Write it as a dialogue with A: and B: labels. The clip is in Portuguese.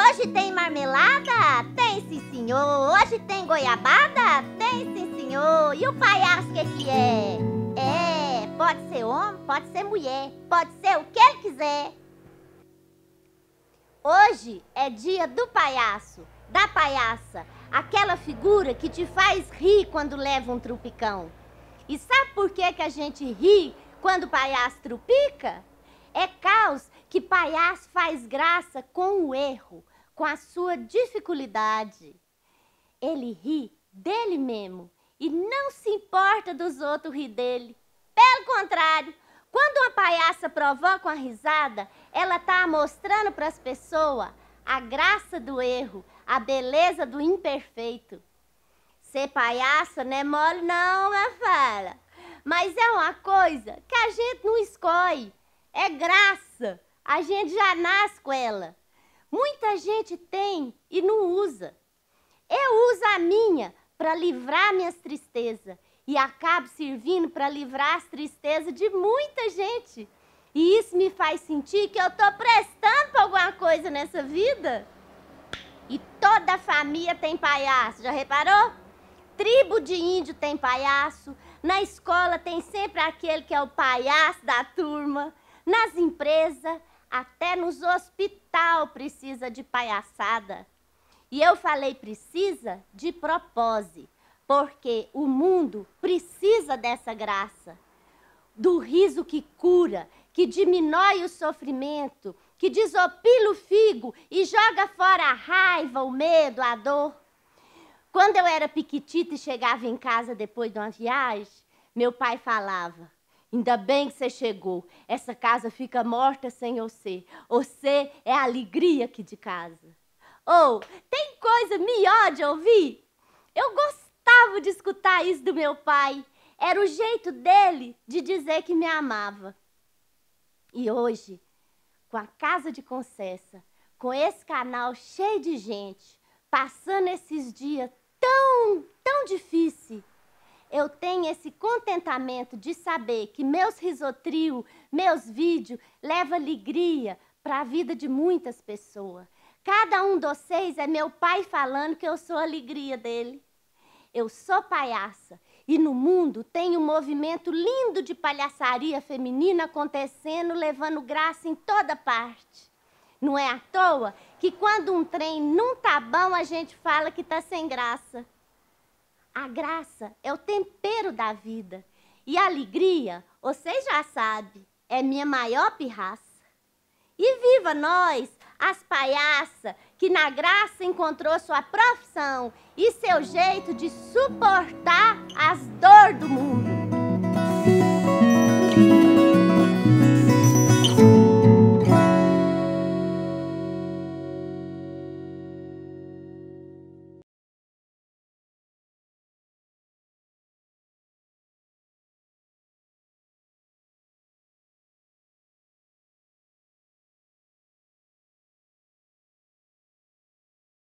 A: Hoje tem marmelada? Tem sim, senhor. Hoje tem goiabada? Tem sim, senhor. E o palhaço que que é? É, pode ser homem, pode ser mulher, pode ser o que ele quiser. Hoje é dia do palhaço, da palhaça, aquela figura que te faz rir quando leva um trupicão. E sabe por que, que a gente ri quando o palhaço trupica? É caos que palhaço faz graça com o erro com a sua dificuldade. Ele ri dele mesmo e não se importa dos outros rir dele. Pelo contrário, quando uma palhaça provoca uma risada, ela está mostrando para as pessoas a graça do erro, a beleza do imperfeito. Ser palhaça não é mole não, minha fala. Mas é uma coisa que a gente não escolhe, é graça. A gente já nasce com ela. Muita gente tem e não usa. Eu uso a minha para livrar minhas tristezas e acabo servindo para livrar as tristezas de muita gente. E isso me faz sentir que eu estou prestando para alguma coisa nessa vida. E toda família tem palhaço, já reparou? Tribo de índio tem palhaço, na escola tem sempre aquele que é o palhaço da turma, nas empresas, até nos hospital precisa de palhaçada. E eu falei precisa de propósito, porque o mundo precisa dessa graça, do riso que cura, que diminui o sofrimento, que desopila o figo e joga fora a raiva, o medo, a dor. Quando eu era piquitita e chegava em casa depois de uma viagem, meu pai falava: Ainda bem que você chegou. Essa casa fica morta sem você. Você é a alegria aqui de casa. Ou, oh, tem coisa melhor de ouvir? Eu gostava de escutar isso do meu pai. Era o jeito dele de dizer que me amava. E hoje, com a Casa de Concessa, com esse canal cheio de gente, passando esses dias tão, tão difíceis, eu tenho esse contentamento de saber que meus risotrio, meus vídeos, leva alegria para a vida de muitas pessoas. Cada um de vocês é meu pai falando que eu sou a alegria dele. Eu sou palhaça e no mundo tem um movimento lindo de palhaçaria feminina acontecendo, levando graça em toda parte. Não é à toa que quando um trem não tá bom, a gente fala que tá sem graça. A graça é o tempero da vida. E a alegria, você já sabe, é minha maior pirraça. E viva nós, as palhaças, que na graça encontrou sua profissão e seu jeito de suportar as dores.